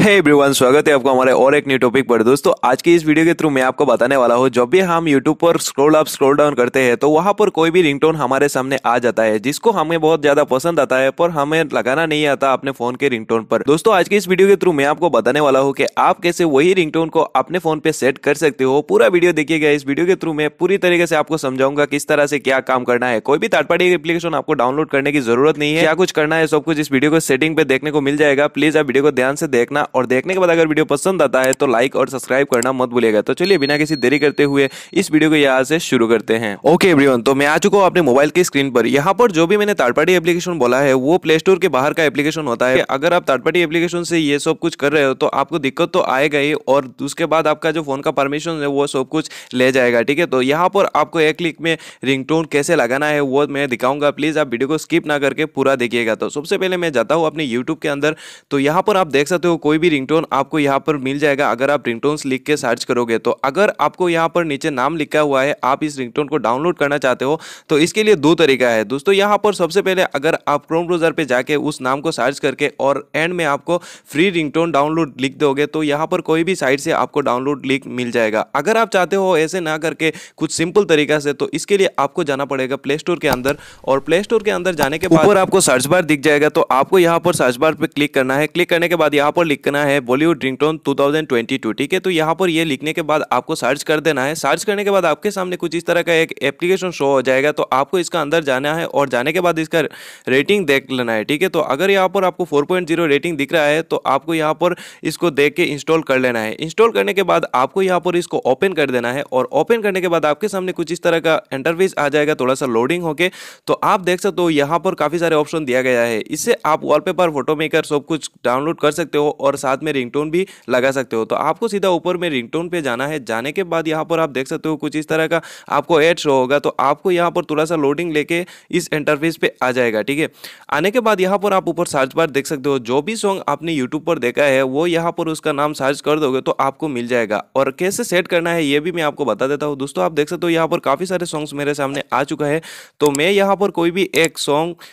hey everyone स्वागत है आपको हमारे और एक न्यू टॉपिक पर दोस्तों आज की इस वीडियो के थ्रू मैं आपको बताने वाला हूँ जब भी हम यूट्यूब पर स्क्रॉल अप स्क्रॉल डाउन करते हैं तो वहाँ पर कोई भी रिंगटोन हमारे सामने आ जाता है जिसको हमें बहुत ज्यादा पसंद आता है पर हमें लगाना नहीं आता अपने फोन के रिंगटोन पर दोस्तों आज की इस वीडियो के थ्रू मैं आपको बताने वाला हूँ कि आप कैसे वही रिंगटोन को अपने फोन पे सेट कर सकते हो पूरा वीडियो देखिएगा इस वीडियो के थ्रू मैं पूरी तरीके से आपको समझाऊंगा किस तरह से क्या काम करना है कोई भी थर्ड पार्टी एप्लीकेशन आपको डाउनलोड करने की जरूरत नहीं है क्या कुछ करना है सब कुछ इस वीडियो को सेटिंग पे देखने को मिल जाएगा प्लीज आप वीडियो को ध्यान से देखना और देखने के बाद अगर वीडियो पसंद आता है तो लाइक और सब्सक्राइब करना मत भूलिएगा तो चलिए बिना किसी देरी करते हुए इस वीडियो को यहाँ से शुरू करते हैं ओके एवरीवन तो मैं आ चुका हूँ अपने मोबाइल की स्क्रीन पर यहाँ पर जो भी मैंने थर्ड पार्टी एप्लीकेशन बोला है वो प्ले स्टोर के बाहर का एप्लीकेशन होता है अगर आप थर्ड पार्टी एप्लीकेशन से ये सब कुछ कर रहे हो तो आपको दिक्कत तो आएगा ही और उसके बाद आपका जो फोन का परमिशन है वो सब कुछ ले जाएगा ठीक है तो यहाँ पर आपको एक क्लिक में रिंगटोन कैसे लगाना है वो मैं दिखाऊंगा प्लीज़ आप वीडियो को स्किप ना करके पूरा देखिएगा तो सबसे पहले मैं जाता हूँ अपने यूट्यूब के अंदर तो यहाँ पर आप देख सकते हो कोई कोई भी रिंगटोन आपको यहाँ पर मिल जाएगा अगर आप रिंगटोन्स लिख के सर्च करोगे तो अगर आपको यहाँ पर नीचे नाम लिखा हुआ है आप इस रिंगटोन को डाउनलोड करना चाहते हो तो इसके लिए दो तरीका है दोस्तों यहाँ पर सबसे पहले अगर आप क्रोम ब्रोजर पर जाके उस नाम को सर्च करके और एंड में आपको फ्री रिंगटोन डाउनलोड लिख दोगे तो यहाँ पर कोई भी साइट से आपको डाउनलोड लिख मिल जाएगा अगर आप चाहते हो ऐसे ना करके कुछ सिंपल तरीका से तो इसके लिए आपको जाना पड़ेगा प्ले स्टोर के अंदर और प्ले स्टोर के अंदर जाने के बाद आपको सर्च बार दिख जाएगा तो आपको यहाँ पर सर्च बार पे क्लिक करना है क्लिक करने के बाद यहाँ पर लिख लिखना है बॉलीवुड रिंगटोन 2022 ठीक है तो यहाँ पर ये लिखने के बाद आपको सर्च कर देना है सर्च करने के बाद आपके सामने कुछ इस तरह का एक एप्लीकेशन शो हो जाएगा तो आपको इसका अंदर जाना है और जाने के बाद इसका रेटिंग देख लेना है ठीक है तो अगर यहाँ पर आपको फोर रेटिंग दिख रहा है तो आपको यहाँ पर इसको देख के इंस्टॉल कर लेना है इंस्टॉल करने के बाद आपको यहाँ पर इसको ओपन कर देना है और ओपन करने के बाद आपके सामने कुछ इस तरह का इंटरव्यूज आ जाएगा थोड़ा सा लोडिंग होके तो आप देख सकते हो यहाँ पर काफ़ी सारे ऑप्शन दिया गया है इससे आप वॉलपेपर फोटो मेकर सब कुछ डाउनलोड कर सकते हो और साथ में रिंगटोन भी लगा सकते हो तो आपको सीधा ऊपर में रिंगटोन पे जाना है जाने के बाद यहाँ पर आप देख सकते हो कुछ इस तरह का आपको एड शो होगा तो आपको यहाँ पर थोड़ा सा लोडिंग लेके इस इंटरफेस पे आ जाएगा ठीक है आने के बाद यहाँ पर आप ऊपर सर्च बार देख सकते हो जो भी सॉन्ग आपने यूट्यूब पर देखा है वो यहाँ पर उसका नाम सर्च कर दोगे तो आपको मिल जाएगा और कैसे सेट करना है ये भी मैं आपको बता देता हूँ दोस्तों आप देख सकते हो यहाँ पर काफ़ी सारे सॉन्ग्स मेरे सामने आ चुका है तो मैं यहाँ पर कोई भी एक सॉन्ग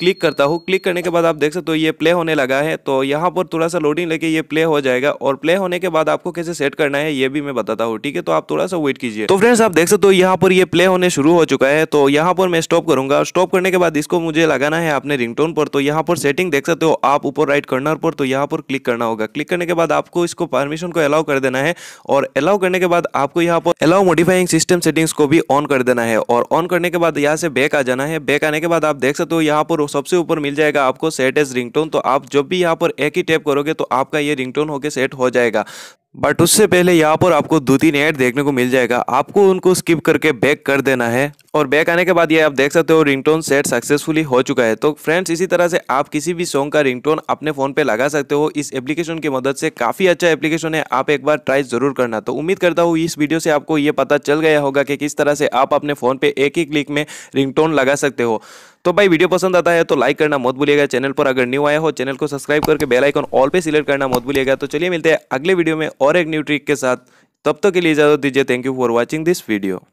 क्लिक करता हूँ क्लिक करने के बाद आप देख सकते हो ये प्ले होने लगा है तो यहाँ पर थोड़ा सा लोडिंग लेके ये प्ले हो जाएगा और प्ले होने के बाद आपको कैसे सेट करना है ये भी मैं बताता हूँ ठीक है तो आप थोड़ा सा वेट कीजिए तो फ्रेंड्स आप देख सकते हो यहाँ पर ये प्ले होने शुरू हो चुका है तो यहाँ पर मैं स्टॉप करूंगा स्टॉप करने के बाद इसको मुझे लगाना है अपने रिंग पर तो यहाँ पर सेटिंग देख सकते हो आप ऊपर राइट कर्नर पर तो यहाँ पर क्लिक करना होगा क्लिक करने के बाद आपको इसको परमिशन को अलाउ कर देना है और अलाउ करने के बाद आपको यहाँ पर अलाउ मॉडिफाइंग सिस्टम सेटिंग्स को भी ऑन कर देना है और ऑन करने के बाद यहाँ से बैक आ जाना है बैक आने के बाद आप देख सकते हो यहाँ पर और सबसे ऊपर मिल जाएगा आपको सेट एज रिंगटोन तो आप जब भी यहाँ पर एक ही टैप करोगे तो आपका ये रिंगटोन होकर सेट हो जाएगा बट उससे पहले यहाँ पर आपको दो तीन ऐड देखने को मिल जाएगा आपको उनको स्किप करके बैक कर देना है और बैक आने के बाद ये आप देख सकते हो रिंगटोन सेट सक्सेसफुली हो चुका है तो फ्रेंड्स इसी तरह से आप किसी भी सॉन्ग का रिंगटोन अपने फ़ोन पे लगा सकते हो इस एप्लीकेशन की मदद से काफ़ी अच्छा एप्लीकेशन है आप एक बार ट्राई ज़रूर करना तो उम्मीद करता हूँ इस वीडियो से आपको ये पता चल गया होगा कि किस तरह से आप अपने फ़ोन पर एक ही क्लिक में रिंगटोन लगा सकते हो तो भाई वीडियो पसंद आता है तो लाइक करना मत भूलिएगा चैनल पर अगर न्यू आया हो चैनल को सब्सक्राइब करके बेल आइकन ऑल पे सिलेक्ट करना मत भूलिएगा तो चलिए मिलते हैं अगले वीडियो में और एक न्यू ट्रिक के साथ तब तक तो के लिए इजाजत दीजिए thank you for watching this video